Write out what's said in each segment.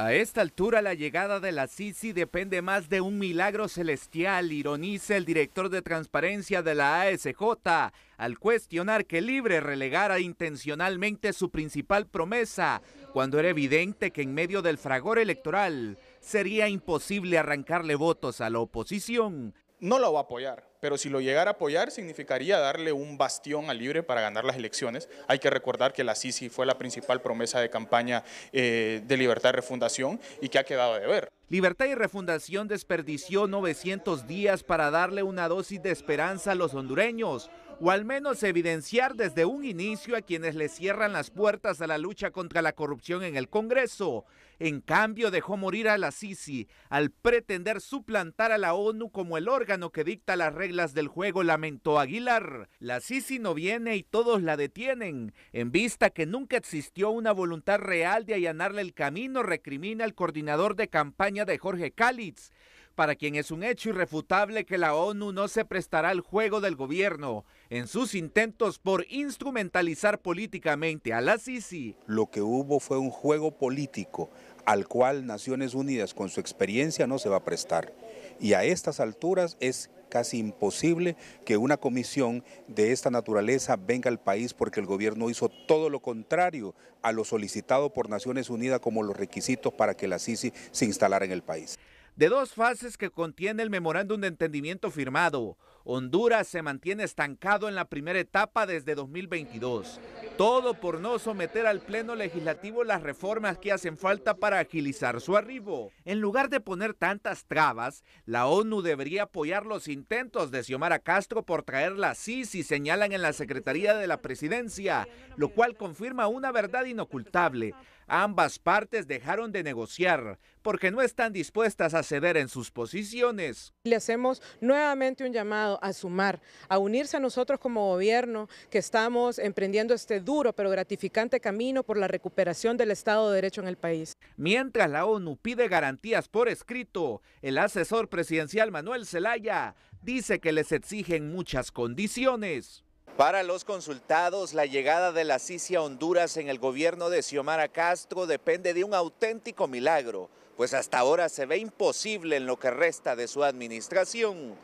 A esta altura la llegada de la Sisi depende más de un milagro celestial, ironiza el director de transparencia de la ASJ al cuestionar que Libre relegara intencionalmente su principal promesa, cuando era evidente que en medio del fragor electoral sería imposible arrancarle votos a la oposición no lo va a apoyar, pero si lo llegara a apoyar significaría darle un bastión al Libre para ganar las elecciones. Hay que recordar que la Sisi fue la principal promesa de campaña eh, de Libertad y Refundación y que ha quedado de ver. Libertad y Refundación desperdició 900 días para darle una dosis de esperanza a los hondureños o al menos evidenciar desde un inicio a quienes le cierran las puertas a la lucha contra la corrupción en el Congreso. En cambio, dejó morir a la Sisi al pretender suplantar a la ONU como el órgano que dicta las reglas del juego, lamentó Aguilar. La Sisi no viene y todos la detienen. En vista que nunca existió una voluntad real de allanarle el camino, recrimina el coordinador de campaña de Jorge Calitz para quien es un hecho irrefutable que la ONU no se prestará al juego del gobierno en sus intentos por instrumentalizar políticamente a la Sisi. Lo que hubo fue un juego político al cual Naciones Unidas con su experiencia no se va a prestar. Y a estas alturas es casi imposible que una comisión de esta naturaleza venga al país porque el gobierno hizo todo lo contrario a lo solicitado por Naciones Unidas como los requisitos para que la Sisi se instalara en el país de dos fases que contiene el memorándum de entendimiento firmado. Honduras se mantiene estancado en la primera etapa desde 2022. Todo por no someter al Pleno Legislativo las reformas que hacen falta para agilizar su arribo. En lugar de poner tantas trabas, la ONU debería apoyar los intentos de Xiomara Castro por traerla, así si señalan en la Secretaría de la Presidencia, lo cual confirma una verdad inocultable. Ambas partes dejaron de negociar porque no están dispuestas a ceder en sus posiciones. Le hacemos nuevamente un llamado a sumar, a unirse a nosotros como gobierno que estamos emprendiendo este duro pero gratificante camino por la recuperación del Estado de Derecho en el país. Mientras la ONU pide garantías por escrito, el asesor presidencial Manuel Zelaya dice que les exigen muchas condiciones. Para los consultados, la llegada de la CICI a Honduras en el gobierno de Xiomara Castro depende de un auténtico milagro, pues hasta ahora se ve imposible en lo que resta de su administración.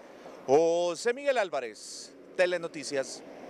José Miguel Álvarez, Telenoticias.